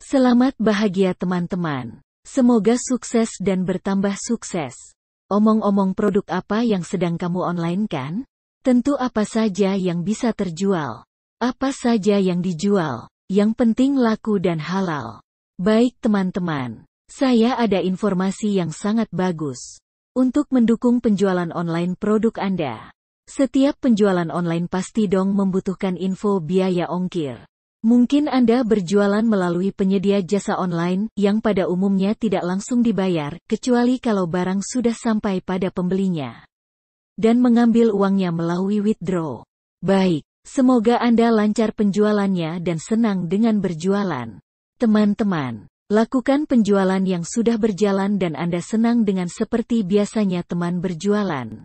Selamat bahagia teman-teman. Semoga sukses dan bertambah sukses. Omong-omong produk apa yang sedang kamu online kan? Tentu apa saja yang bisa terjual. Apa saja yang dijual. Yang penting laku dan halal. Baik teman-teman. Saya ada informasi yang sangat bagus. Untuk mendukung penjualan online produk Anda. Setiap penjualan online pasti dong membutuhkan info biaya ongkir. Mungkin Anda berjualan melalui penyedia jasa online yang pada umumnya tidak langsung dibayar, kecuali kalau barang sudah sampai pada pembelinya. Dan mengambil uangnya melalui withdraw. Baik, semoga Anda lancar penjualannya dan senang dengan berjualan. Teman-teman, lakukan penjualan yang sudah berjalan dan Anda senang dengan seperti biasanya teman berjualan.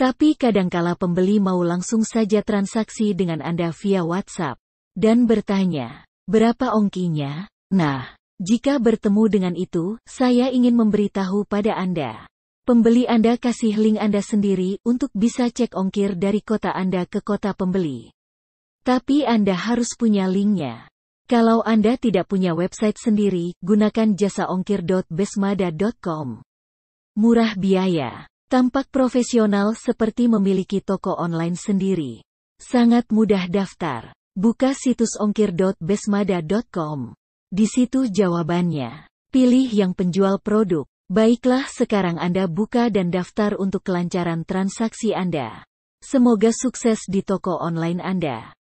Tapi kadangkala pembeli mau langsung saja transaksi dengan Anda via WhatsApp dan bertanya, berapa ongkinya? Nah, jika bertemu dengan itu, saya ingin memberitahu pada Anda. Pembeli Anda kasih link Anda sendiri untuk bisa cek ongkir dari kota Anda ke kota pembeli. Tapi Anda harus punya linknya. Kalau Anda tidak punya website sendiri, gunakan jasa ongkir.besmada.com. Murah biaya, tampak profesional seperti memiliki toko online sendiri. Sangat mudah daftar. Buka situs ongkir.besmada.com. Di situ jawabannya. Pilih yang penjual produk. Baiklah sekarang Anda buka dan daftar untuk kelancaran transaksi Anda. Semoga sukses di toko online Anda.